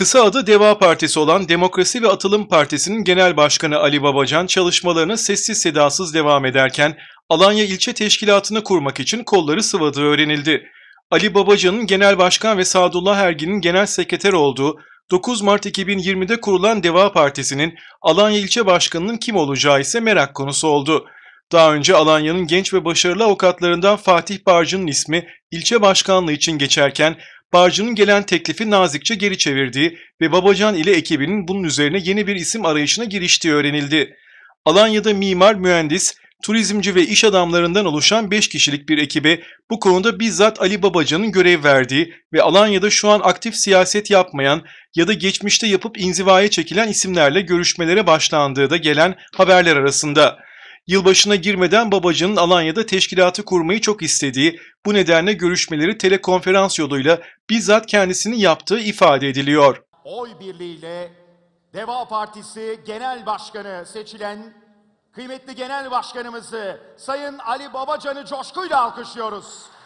Kısa adı Deva Partisi olan Demokrasi ve Atılım Partisi'nin Genel Başkanı Ali Babacan çalışmalarına sessiz sedasız devam ederken Alanya İlçe teşkilatını kurmak için kolları sıvadığı öğrenildi. Ali Babacan'ın genel başkan ve Sadullah Ergin'in genel sekreter olduğu 9 Mart 2020'de kurulan Deva Partisi'nin Alanya İlçe başkanının kim olacağı ise merak konusu oldu. Daha önce Alanya'nın genç ve başarılı avukatlarından Fatih Barcı'nın ismi ilçe başkanlığı için geçerken Barcı'nın gelen teklifi nazikçe geri çevirdiği ve Babacan ile ekibinin bunun üzerine yeni bir isim arayışına giriştiği öğrenildi. Alanya'da mimar, mühendis, turizmci ve iş adamlarından oluşan 5 kişilik bir ekibe bu konuda bizzat Ali Babacan'ın görev verdiği ve Alanya'da şu an aktif siyaset yapmayan ya da geçmişte yapıp inzivaya çekilen isimlerle görüşmelere başlandığı da gelen haberler arasında yılbaşına girmeden Babacan'ın Alanya'da teşkilatı kurmayı çok istediği, bu nedenle görüşmeleri telekonferans yoluyla bizzat kendisinin yaptığı ifade ediliyor. Oy birliğiyle Deva Partisi Genel Başkanı seçilen kıymetli Genel Başkanımızı Sayın Ali Babacan'ı coşkuyla alkışlıyoruz.